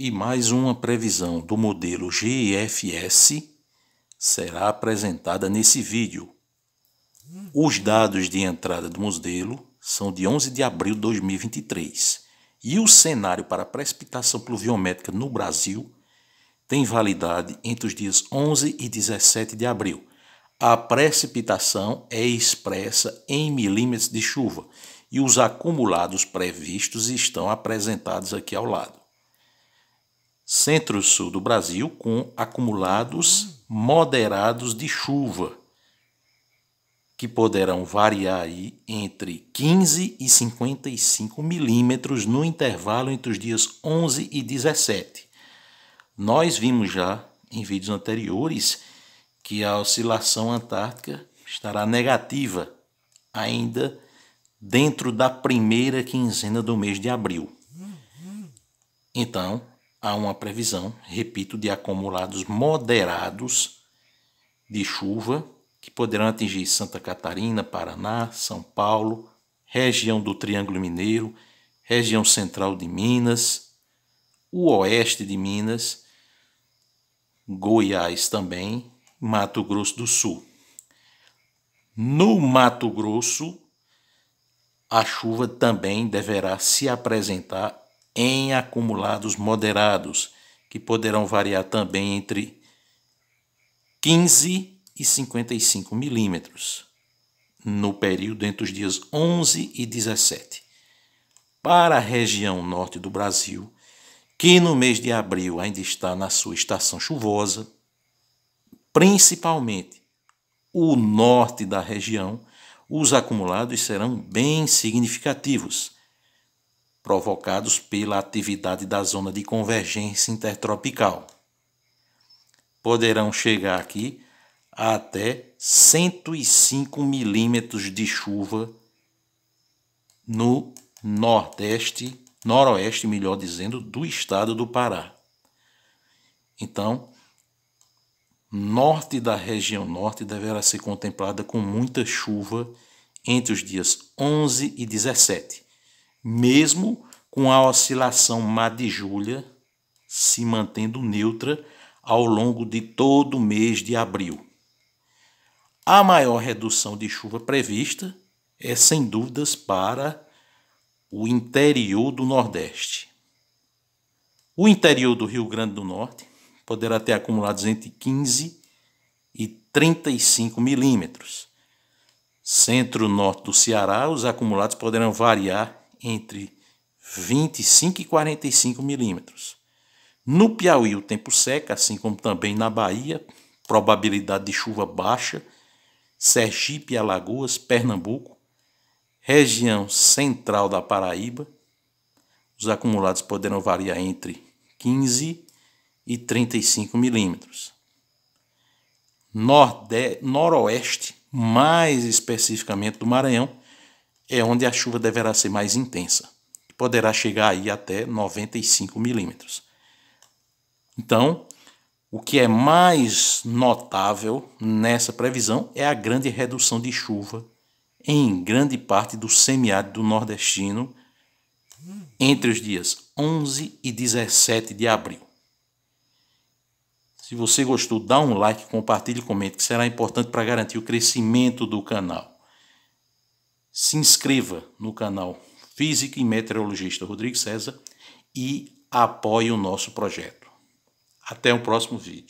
E mais uma previsão do modelo GFS será apresentada nesse vídeo. Os dados de entrada do modelo são de 11 de abril de 2023 e o cenário para precipitação pluviométrica no Brasil tem validade entre os dias 11 e 17 de abril. A precipitação é expressa em milímetros de chuva e os acumulados previstos estão apresentados aqui ao lado centro-sul do Brasil com acumulados moderados de chuva, que poderão variar aí entre 15 e 55 milímetros no intervalo entre os dias 11 e 17. Nós vimos já em vídeos anteriores que a oscilação antártica estará negativa ainda dentro da primeira quinzena do mês de abril. Então, há uma previsão, repito, de acumulados moderados de chuva que poderão atingir Santa Catarina, Paraná, São Paulo, região do Triângulo Mineiro, região central de Minas, o oeste de Minas, Goiás também, Mato Grosso do Sul. No Mato Grosso, a chuva também deverá se apresentar em acumulados moderados, que poderão variar também entre 15 e 55 milímetros no período entre os dias 11 e 17. Para a região norte do Brasil, que no mês de abril ainda está na sua estação chuvosa, principalmente o norte da região, os acumulados serão bem significativos provocados pela atividade da zona de convergência intertropical. Poderão chegar aqui a até 105 milímetros de chuva no nordeste, noroeste, melhor dizendo, do estado do Pará. Então, norte da região norte deverá ser contemplada com muita chuva entre os dias 11 e 17, mesmo com a oscilação má de julho se mantendo neutra ao longo de todo o mês de abril. A maior redução de chuva prevista é, sem dúvidas, para o interior do Nordeste. O interior do Rio Grande do Norte poderá ter acumulados entre 15 e 35 milímetros. Centro-norte do Ceará, os acumulados poderão variar entre 25 e 45 milímetros. No Piauí o tempo seca, assim como também na Bahia, probabilidade de chuva baixa, Sergipe e Alagoas, Pernambuco, região central da Paraíba. Os acumulados poderão variar entre 15 e 35 milímetros. noroeste, mais especificamente do Maranhão, é onde a chuva deverá ser mais intensa poderá chegar aí até 95 milímetros. Então, o que é mais notável nessa previsão é a grande redução de chuva em grande parte do semiárido nordestino entre os dias 11 e 17 de abril. Se você gostou, dá um like, compartilhe, comente, que será importante para garantir o crescimento do canal. Se inscreva no canal físico e meteorologista Rodrigo César, e apoie o nosso projeto. Até o próximo vídeo.